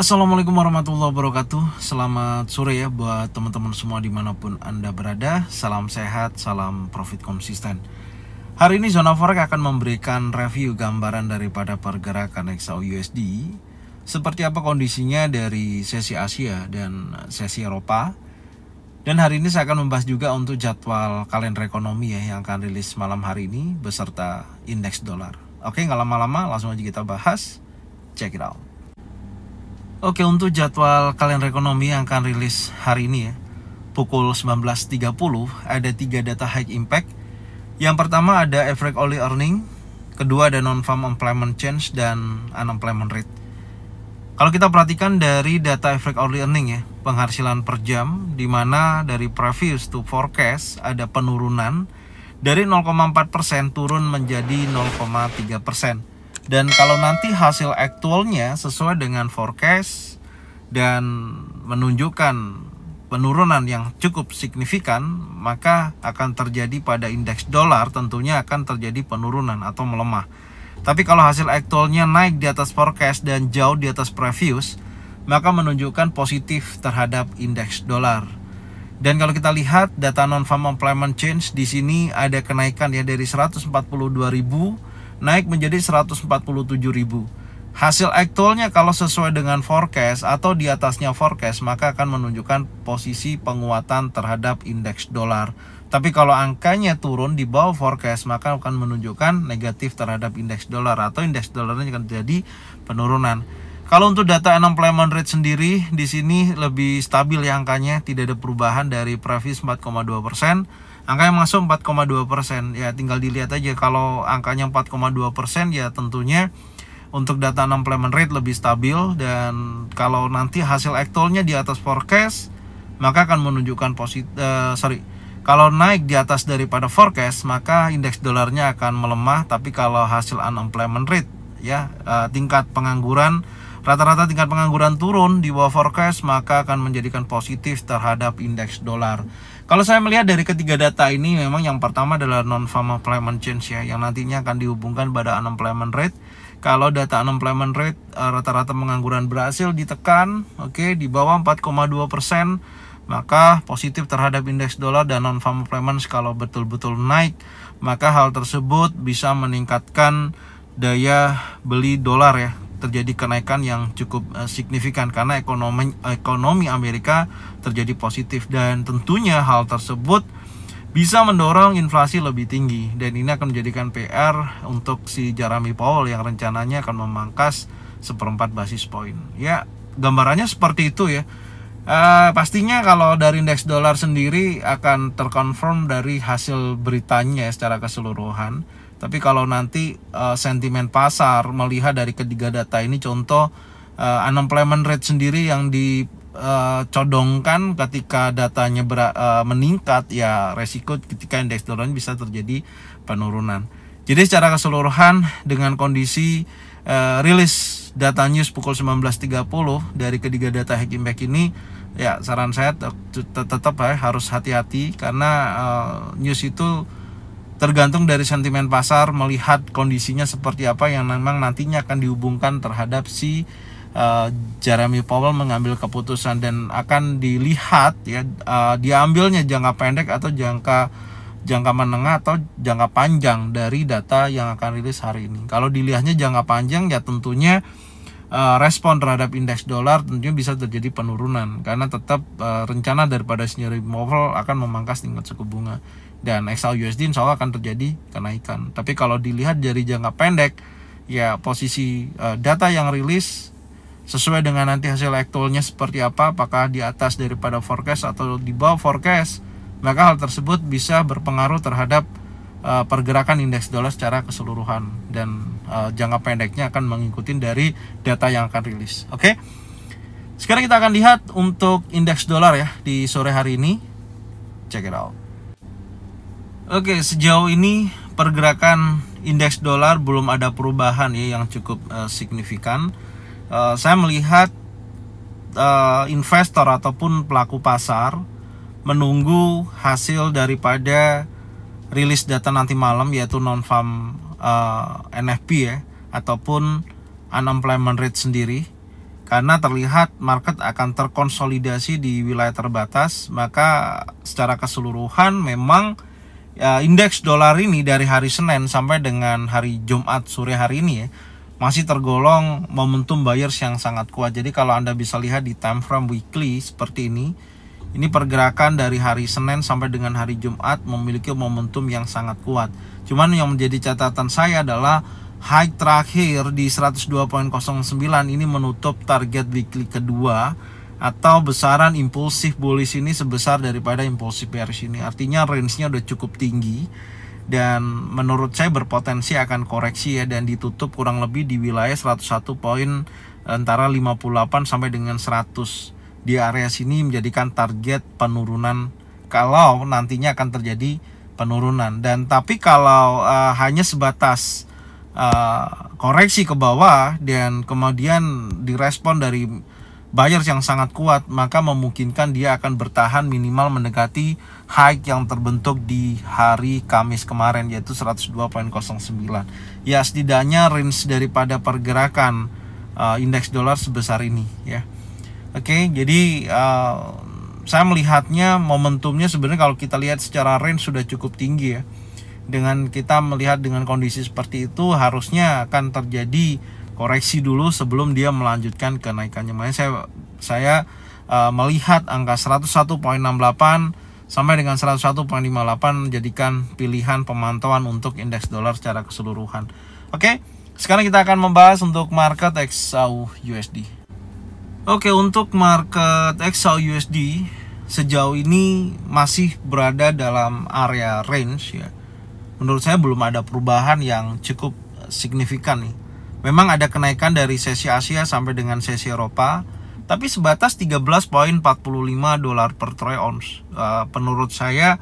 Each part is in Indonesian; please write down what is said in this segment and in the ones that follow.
Assalamualaikum warahmatullahi wabarakatuh Selamat sore ya buat teman-teman semua dimanapun Anda berada Salam sehat, salam profit konsisten Hari ini Zona Forex akan memberikan review gambaran daripada pergerakan XAU USD Seperti apa kondisinya dari sesi Asia dan sesi Eropa Dan hari ini saya akan membahas juga untuk jadwal kalender ekonomi ya Yang akan rilis malam hari ini beserta indeks dolar Oke nggak lama-lama langsung aja kita bahas Check it out Oke untuk jadwal kalender ekonomi yang akan rilis hari ini ya Pukul 19.30 ada tiga data high impact Yang pertama ada average only earning Kedua ada non-farm employment change dan unemployment rate Kalau kita perhatikan dari data average only earning ya Penghasilan per jam di mana dari previous to forecast ada penurunan Dari 0,4% turun menjadi 0,3% dan kalau nanti hasil aktualnya sesuai dengan forecast dan menunjukkan penurunan yang cukup signifikan maka akan terjadi pada indeks dolar tentunya akan terjadi penurunan atau melemah tapi kalau hasil aktualnya naik di atas forecast dan jauh di atas previous maka menunjukkan positif terhadap indeks dolar dan kalau kita lihat data non farm employment change di sini ada kenaikan ya dari 142 ribu naik menjadi ribu. Hasil aktualnya kalau sesuai dengan forecast atau di atasnya forecast maka akan menunjukkan posisi penguatan terhadap indeks dolar. Tapi kalau angkanya turun di bawah forecast maka akan menunjukkan negatif terhadap indeks dolar atau indeks dolarnya akan terjadi penurunan. Kalau untuk data unemployment rate sendiri di sini lebih stabil ya angkanya, tidak ada perubahan dari previs 4,2 persen angka yang masuk 4,2 persen ya tinggal dilihat aja kalau angkanya 4,2 persen ya tentunya untuk data unemployment rate lebih stabil dan kalau nanti hasil actualnya di atas forecast maka akan menunjukkan positif uh, eh, sorry kalau naik di atas daripada forecast maka indeks dolarnya akan melemah tapi kalau hasil unemployment rate ya uh, tingkat pengangguran rata-rata tingkat pengangguran turun di bawah forecast maka akan menjadikan positif terhadap indeks dolar kalau saya melihat dari ketiga data ini memang yang pertama adalah non-farm employment change ya yang nantinya akan dihubungkan pada unemployment rate. Kalau data unemployment rate eh, rata-rata pengangguran berhasil ditekan, oke okay, di bawah 4,2 persen, maka positif terhadap indeks dolar dan non-farm employment kalau betul-betul naik, maka hal tersebut bisa meningkatkan daya beli dolar ya terjadi kenaikan yang cukup eh, signifikan karena ekonomi ekonomi Amerika terjadi positif dan tentunya hal tersebut bisa mendorong inflasi lebih tinggi dan ini akan menjadikan PR untuk si Jeremy Powell yang rencananya akan memangkas seperempat basis poin. Ya, gambarannya seperti itu ya. Uh, pastinya kalau dari indeks dolar sendiri akan terkonfirm dari hasil beritanya secara keseluruhan tapi kalau nanti uh, sentimen pasar melihat dari ketiga data ini contoh uh, unemployment rate sendiri yang dicodongkan eh, ketika datanya ber, uh, meningkat ya resiko ketika indeks turun bisa terjadi penurunan. Jadi secara keseluruhan dengan kondisi uh, rilis data news pukul 19.30 dari ketiga data hack ini ya saran saya tetap, tetap ya, harus hati-hati karena uh, news itu tergantung dari sentimen pasar melihat kondisinya seperti apa yang memang nantinya akan dihubungkan terhadap si uh, Jeremy Powell mengambil keputusan dan akan dilihat ya uh, diambilnya jangka pendek atau jangka jangka menengah atau jangka panjang dari data yang akan rilis hari ini. Kalau dilihatnya jangka panjang ya tentunya Eh, respon terhadap indeks dolar tentunya bisa terjadi penurunan karena tetap uh, rencana daripada senior Powell akan memangkas tingkat suku bunga dan XAU USD insya Allah akan terjadi kenaikan. Tapi kalau dilihat dari jangka pendek ya posisi uh, data yang rilis sesuai dengan nanti hasil aktualnya seperti apa apakah di atas daripada forecast atau di bawah forecast maka hal tersebut bisa berpengaruh terhadap uh, pergerakan indeks dolar secara keseluruhan dan uh, jangka pendeknya akan mengikuti dari data yang akan rilis. Oke. Okay? Sekarang kita akan lihat untuk indeks dolar ya di sore hari ini. Check it out. Oke, okay, sejauh ini pergerakan indeks dolar belum ada perubahan ya yang cukup uh, signifikan. Uh, saya melihat uh, investor ataupun pelaku pasar menunggu hasil daripada rilis data nanti malam yaitu non-farm uh, eh, NFP ya ataupun unemployment rate sendiri karena terlihat market akan terkonsolidasi di wilayah terbatas maka secara keseluruhan memang ya, indeks dolar ini dari hari Senin sampai dengan hari Jumat sore hari ini ya masih tergolong momentum buyers yang sangat kuat jadi kalau Anda bisa lihat di time frame weekly seperti ini ini pergerakan dari hari Senin sampai dengan hari Jumat memiliki momentum yang sangat kuat. Cuman yang menjadi catatan saya adalah high terakhir di 102.09 ini menutup target weekly kedua atau besaran impulsif bullish ini sebesar daripada impulsif bearish ini. Artinya range-nya udah cukup tinggi dan menurut saya berpotensi akan koreksi ya dan ditutup kurang lebih di wilayah 101 poin eh, antara 58 sampai dengan 100 di area sini menjadikan target penurunan kalau nantinya akan terjadi penurunan dan tapi kalau uh, hanya sebatas uh, koreksi ke bawah dan kemudian direspon dari buyers yang sangat kuat maka memungkinkan dia akan bertahan minimal mendekati high yang terbentuk di hari Kamis kemarin yaitu 102.09 ya setidaknya range daripada pergerakan uh, indeks dolar sebesar ini ya Oke, okay, jadi uh, saya melihatnya momentumnya sebenarnya kalau kita lihat secara range sudah cukup tinggi ya. Dengan kita melihat dengan kondisi seperti itu harusnya akan terjadi koreksi dulu sebelum dia melanjutkan kenaikannya. Makanya saya saya uh, melihat angka 101.68 sampai dengan 101.58 menjadikan pilihan pemantauan untuk indeks dolar secara keseluruhan. Oke, sekarang kita akan membahas untuk market XAU USD. Oke, untuk market Excel USD sejauh ini masih berada dalam area range ya. Menurut saya belum ada perubahan yang cukup signifikan nih. Memang ada kenaikan dari sesi Asia sampai dengan sesi Eropa, tapi sebatas 13.45 dolar per troy ounce. Uh, menurut saya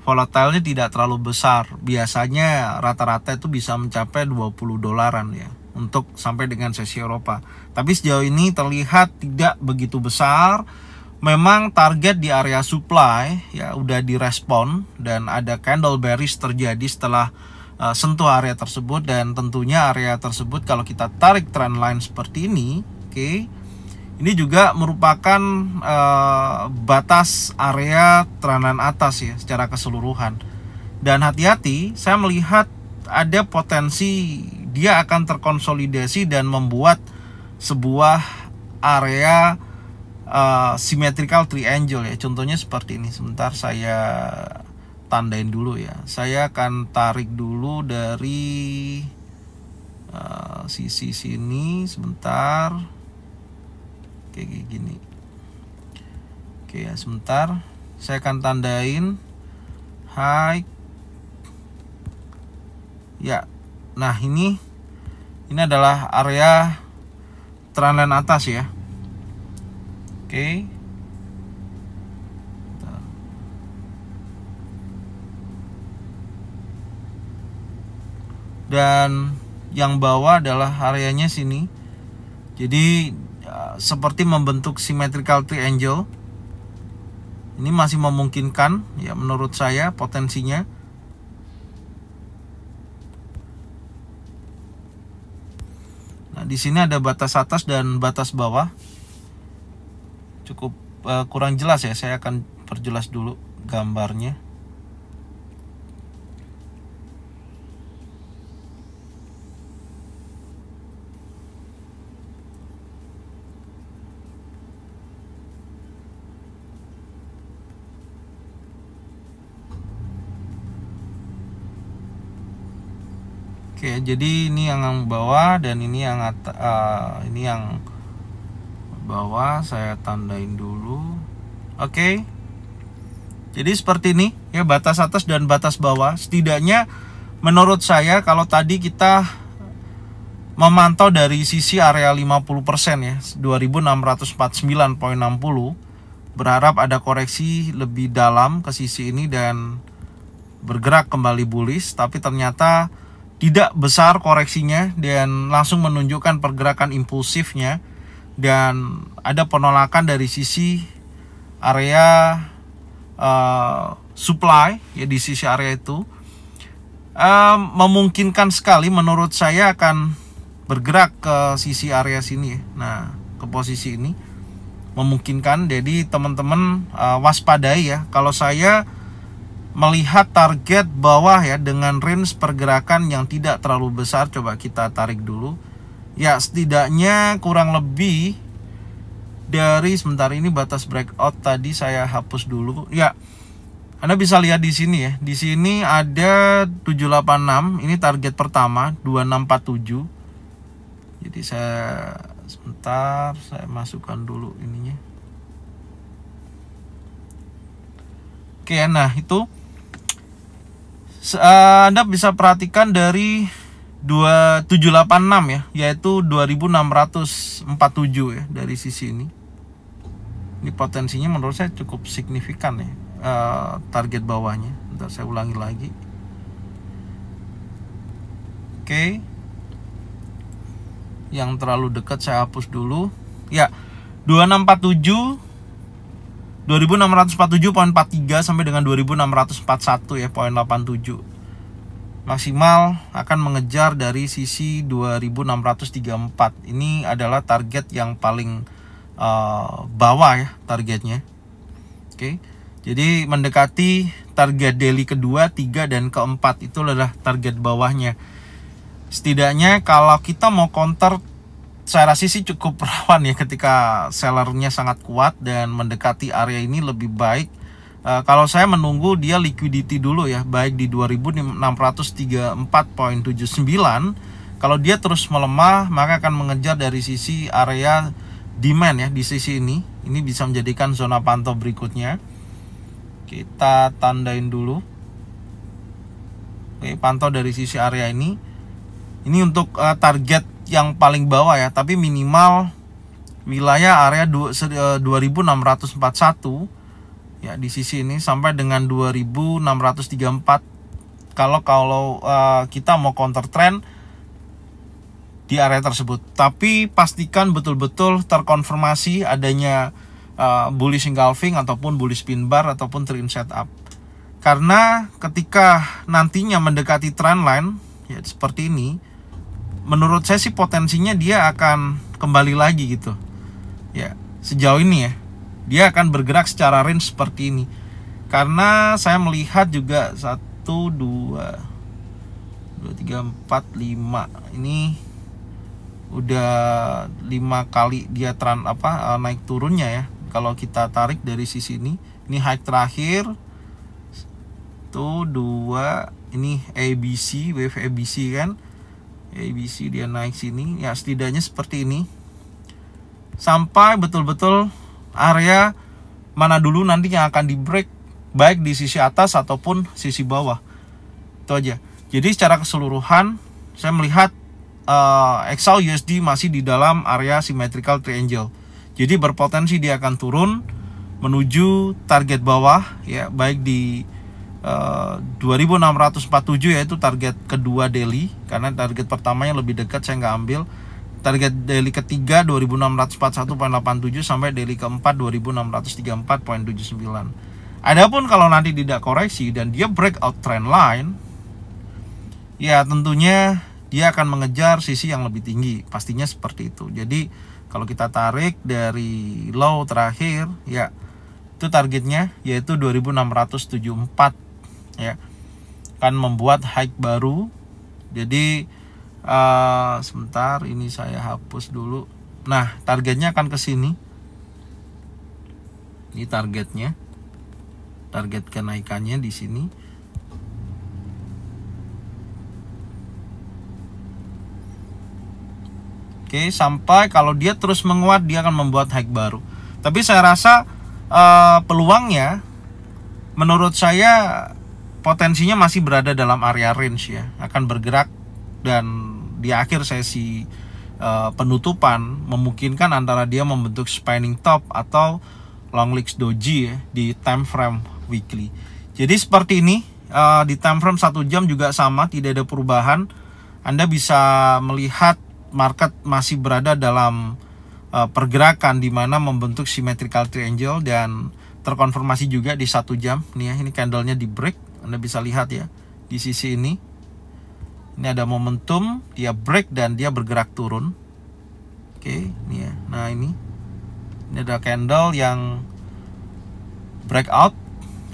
volatilnya tidak terlalu besar. Biasanya rata-rata itu bisa mencapai 20 dolaran ya untuk sampai dengan sesi Eropa. Tapi sejauh ini terlihat tidak begitu besar. Memang target di area supply ya udah direspon dan ada candle bearish terjadi setelah uh, sentuh area tersebut dan tentunya area tersebut kalau kita tarik trend line seperti ini, oke. Okay, ini juga merupakan uh, batas area teranan atas ya secara keseluruhan. Dan hati-hati, saya melihat ada potensi dia akan terkonsolidasi dan membuat sebuah area uh, symmetrical triangle ya. Contohnya seperti ini. Sebentar saya tandain dulu ya. Saya akan tarik dulu dari uh, sisi sini sebentar. Kayak gini. Oke ya, sebentar. Saya akan tandain. high Ya, Nah ini ini adalah area trunline atas ya. Oke. Dan yang bawah adalah areanya sini. Jadi ya, seperti membentuk symmetrical triangle. Ini masih memungkinkan ya menurut saya potensinya di sini ada batas atas dan batas bawah cukup uh, kurang jelas ya saya akan perjelas dulu gambarnya jadi ini yang bawah dan ini yang uh, ini yang bawah saya tandain dulu oke okay. jadi seperti ini ya batas atas dan batas bawah setidaknya menurut saya kalau tadi kita memantau dari sisi area 50% ya 2649.60 berharap ada koreksi lebih dalam ke sisi ini dan bergerak kembali bullish tapi ternyata tidak besar koreksinya dan langsung menunjukkan pergerakan impulsifnya dan ada penolakan dari sisi area uh, supply ya di sisi area itu uh, memungkinkan sekali menurut saya akan bergerak ke sisi area sini ya. nah ke posisi ini memungkinkan jadi teman-teman uh, waspadai ya kalau saya melihat target bawah ya dengan range pergerakan yang tidak terlalu besar coba kita tarik dulu ya setidaknya kurang lebih dari sebentar ini batas breakout tadi saya hapus dulu ya anda bisa lihat di sini ya. Di sini ada 786, ini target pertama 2647. Jadi saya sebentar saya masukkan dulu ininya. Oke, nah itu Eh, Anda bisa perhatikan dari 2786 ya, yaitu 2647 ya dari sisi ini. Ini potensinya menurut saya cukup signifikan ya eh, target bawahnya. Ntar saya ulangi lagi. Oke. Okay. Yang terlalu dekat saya hapus dulu. Ya, 2647 2647 poin 43 sampai dengan 2641 ya poin 87 maksimal akan mengejar dari sisi 2634 ini adalah target yang paling uh, bawah ya targetnya oke okay. jadi mendekati target daily kedua tiga dan keempat itu adalah target bawahnya setidaknya kalau kita mau counter saya rasa sih cukup rawan ya ketika sellernya sangat kuat dan mendekati area ini lebih baik uh, kalau saya menunggu dia liquidity dulu ya baik di 2634.79 kalau dia terus melemah maka akan mengejar dari sisi area demand ya di sisi ini ini bisa menjadikan zona pantau berikutnya kita tandain dulu oke pantau dari sisi area ini ini untuk uh, target yang paling bawah ya, tapi minimal wilayah area 2641 eh, ya di sisi ini sampai dengan 2634 kalau kalau uh, kita mau counter trend di area tersebut. Tapi pastikan betul-betul terkonfirmasi adanya uh, bullish engulfing ataupun bullish pin bar ataupun trim setup. Karena ketika nantinya mendekati trendline ya seperti ini, menurut saya sih potensinya dia akan kembali lagi gitu ya sejauh ini ya dia akan bergerak secara range seperti ini karena saya melihat juga satu dua dua tiga empat lima ini udah lima kali dia tran apa eh, naik turunnya ya kalau kita tarik dari sisi ini ini high terakhir tuh dua ini ABC wave ABC kan ABC dia naik sini ya setidaknya seperti ini sampai betul-betul area mana dulu nanti yang akan di break baik di sisi atas ataupun sisi bawah itu aja jadi secara keseluruhan saya melihat uh, Excel USD masih di dalam area symmetrical triangle jadi berpotensi dia akan turun menuju target bawah ya baik di 2647 eh, yaitu target kedua daily karena target pertamanya lebih dekat saya nggak ambil target daily ketiga 2641.87 sampai daily keempat 2634.79 Adapun kalau nanti tidak koreksi dan dia break out trend line ya tentunya dia akan mengejar sisi yang lebih tinggi pastinya seperti itu jadi kalau kita tarik dari low terakhir ya itu targetnya yaitu 2674 ya kan membuat hike baru jadi uh, sebentar ini saya hapus dulu nah targetnya akan ke sini ini targetnya target kenaikannya di sini Oke, sampai kalau dia terus menguat dia akan membuat hike baru. Tapi saya rasa uh, peluangnya menurut saya potensinya masih berada dalam area range ya akan bergerak dan di akhir sesi uh, penutupan memungkinkan antara dia membentuk spinning top atau long legs doji ya, di time frame weekly jadi seperti ini uh, di time frame satu jam juga sama tidak ada perubahan anda bisa melihat market masih berada dalam uh, pergerakan di mana membentuk symmetrical triangle dan terkonfirmasi juga di satu jam nih ya ini candlenya di break anda bisa lihat ya di sisi ini. Ini ada momentum, dia break dan dia bergerak turun. Oke, ini ya. Nah, ini. Ini ada candle yang breakout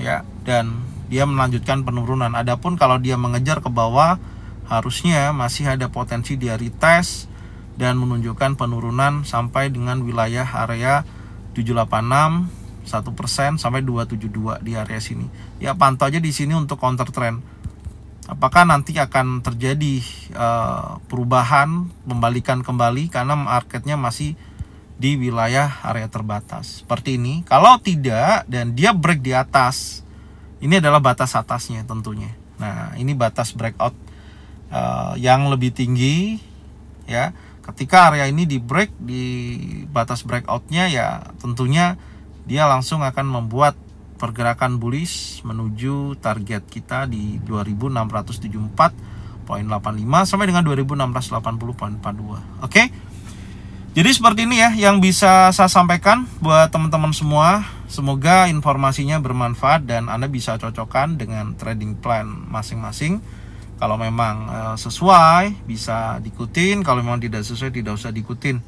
ya dan dia melanjutkan penurunan. Adapun kalau dia mengejar ke bawah harusnya masih ada potensi dia retest dan menunjukkan penurunan sampai dengan wilayah area 786 satu persen sampai 272 di area sini. Ya pantau aja di sini untuk counter trend. Apakah nanti akan terjadi uh, perubahan, pembalikan kembali karena marketnya masih di wilayah area terbatas. Seperti ini. Kalau tidak dan dia break di atas, ini adalah batas atasnya tentunya. Nah, ini batas breakout uh, yang lebih tinggi ya. Ketika area ini di break di batas breakoutnya ya tentunya dia langsung akan membuat pergerakan bullish menuju target kita di 2674.85 sampai dengan 2680.42. Oke. Okay? Jadi seperti ini ya yang bisa saya sampaikan buat teman-teman semua. Semoga informasinya bermanfaat dan Anda bisa cocokkan dengan trading plan masing-masing. Kalau memang eh, sesuai bisa diikutin, kalau memang tidak sesuai tidak usah diikutin.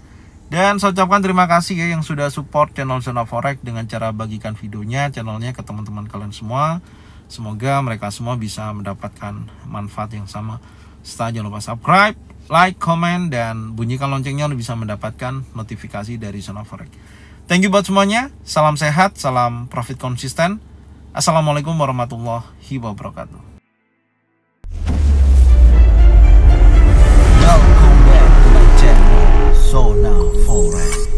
Dan saya ucapkan terima kasih ya yang sudah support channel Zona Forex dengan cara bagikan videonya, channelnya ke teman-teman kalian semua. Semoga mereka semua bisa mendapatkan manfaat yang sama. Setelah jangan lupa subscribe, like, comment, dan bunyikan loncengnya untuk bisa mendapatkan notifikasi dari Zona Forex. Thank you buat semuanya. Salam sehat, salam profit konsisten. Assalamualaikum warahmatullahi wabarakatuh. soul now, full rest.